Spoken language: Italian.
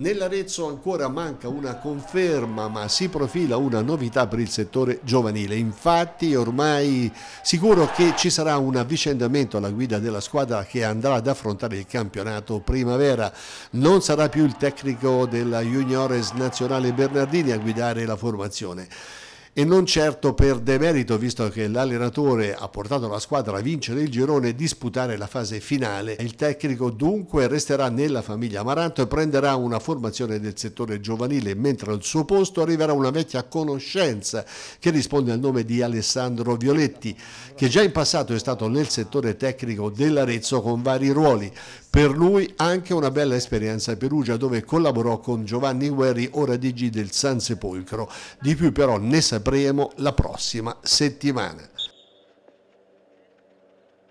Nell'Arezzo ancora manca una conferma, ma si profila una novità per il settore giovanile. Infatti, ormai sicuro che ci sarà un avvicendamento alla guida della squadra che andrà ad affrontare il campionato primavera. Non sarà più il tecnico della Juniores Nazionale Bernardini a guidare la formazione e non certo per demerito visto che l'allenatore ha portato la squadra a vincere il girone e disputare la fase finale. Il tecnico dunque resterà nella famiglia Amaranto e prenderà una formazione del settore giovanile mentre al suo posto arriverà una vecchia conoscenza che risponde al nome di Alessandro Violetti che già in passato è stato nel settore tecnico dell'Arezzo con vari ruoli. Per lui anche una bella esperienza a Perugia dove collaborò con Giovanni Guerri, ora DG del San Sepolcro. Di più però ne sapremo la prossima settimana.